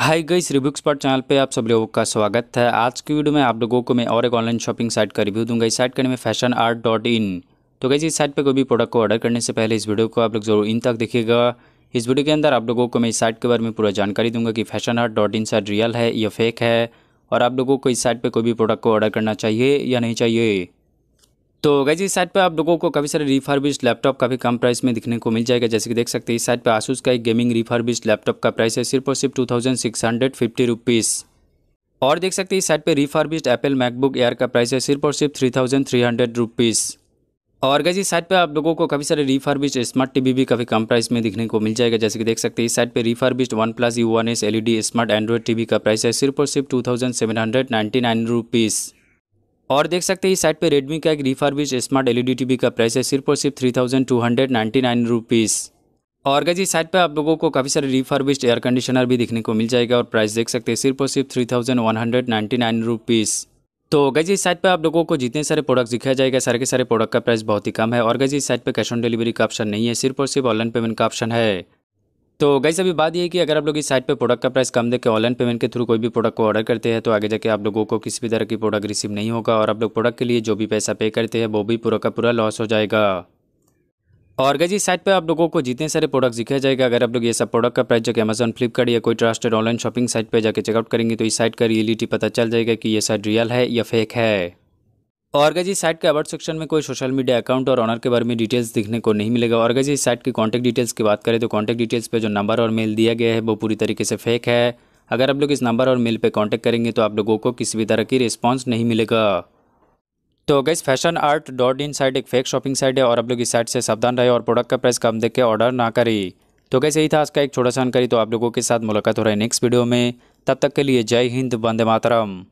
हाय guys review expert channel पे आप सब लोगों का स्वागत है आज की वीडियो में आप लोगों को मैं और एक ऑनलाइन शॉपिंग साइट का रिव्यू दूंगा इस साइट का नाम है फैशन आर्ट डॉट इन तो गई इस साइट पे कोई भी प्रोडक्ट को ऑर्डर करने से पहले इस वीडियो को आप लोग जरूर इन तक देखिएगा इस वीडियो के अंदर आप लोगों को मैं इस साइट के बारे में पूरा जानकारी दूंगा कि fashion art dot in site real है या फेक है और आप लोगों को इस साइट पर कोई भी प्रोडक्ट को ऑर्डर करना चाहिए या नहीं चाहिए तो गैज इस साइट पे आप लोगों को काफ़ी सारे रिफर्बिश लैपटॉप काफ़ी कम प्राइस में दिखने को मिल जाएगा जैसे कि देख सकते हैं इस साइट पे आसूस का एक गेमिंग रिफर्बिश लैपटॉप का प्राइस है सिर्फ और सिर्फ two thousand six hundred fifty rupees और देख सकते हैं इस साइट पे रिफर्बिश्ड एप्पल मैकबुक एयर का प्राइस है सिर्फ और सिर्फ three thousand three hundred rupees और गैज इस साइट पर आप लोगों को काफ़ी सारे रिफर्बिश्ड स्मार्ट टीवी भी काफ़ी कम प्राइस में दिखने को मिल जाएगा जैसे कि देख सकते हैं इस साइट पर refurbished one plus U one S L smart Android TV का प्राइस है सिर्फ और सिर्फ two thousand seven hundred ninety nine rupees और देख सकते हैं इस साइट पे Redmi का एक रिफर्बिश स्मार्ट एलईडी टीवी का प्राइस है सिर्फ और सिर्फ three thousand two hundred ninety nine rupees और गज इस साइट पे आप लोगों को काफ़ी सारे रिफर्बिश्ड एयर कंडीशनर भी देखने को मिल जाएगा और प्राइस देख सकते हैं सिर्फ और सिर्फ three thousand one hundred ninety nine rupees तो गज इस साइट पे आप लोगों को जितने सारे प्रोडक्ट दिखाया जाएगा सारे के सारे प्रोडक्ट का प्राइस बहुत ही कम है और गज इस साइट पर कैश ऑन डिलीवरी का ऑप्शन नहीं है सिर्फ और सिर्फ ऑनलाइन पेमेंट का ऑप्शन है तो गाइस अभी बात ये है कि अगर आप लोग इस साइट पे प्रोडक्ट का प्राइस कम देकर ऑनलाइन पेमेंट के थ्रू कोई भी प्रोडक्ट को ऑर्डर करते हैं तो आगे जाके आप लोगों को किसी भी तरह की प्रोडक्ट रिसीव नहीं होगा और आप लोग प्रोडक्ट के लिए जो भी पैसा पे करते हैं वो भी पूरा का पूरा लॉस हो जाएगा और गज इस साइट पर आप लोगों को जितने सारे प्रोडक्ट दिखाया जाएगा अगर आप लोग ये सब प्रोडक्ट का प्राइस जाकर अमेजन फ्लिपकार्ट या कोई ट्रस्टेड ऑनलाइन शॉपिंग साइट पर जाकर चेकआउट करेंगे तो इस साइट का रियलिटी पता चल जाएगा कि ये साइट रियल है या फेक है ऑर्गेजी साइट के अवर्ड सेक्शन में कोई सोशल मीडिया अकाउंट और ऑनर के बारे में डिटेल्स दिखने को नहीं मिलेगा ऑर्गेजी साइट की कॉन्टैक्ट डिटेल्स की बात करें तो कॉन्टैक्ट डिटेल्स पर जो नंबर और मेल दिया गया है वो पूरी तरीके से फेक है अगर आप लोग इस नंबर और मेल पर कॉन्टैक्ट करेंगे तो आप लोगों को किसी भी तरह की रिस्पॉन्स नहीं मिलेगा तो guys fashion art dot in site एक फेक शॉपिंग साइट है और आप लोग इस साइट से सावधान रहे और प्रोडक्ट का प्राइस कम देख के ऑर्डर ना करें तो गैस यही था आज का एक छोटा सा जानकारी तो आप लोगों के साथ मुलाकात हो रहा है नेक्स्ट वीडियो में तब तक के लिए जय हिंद वंदे मातरम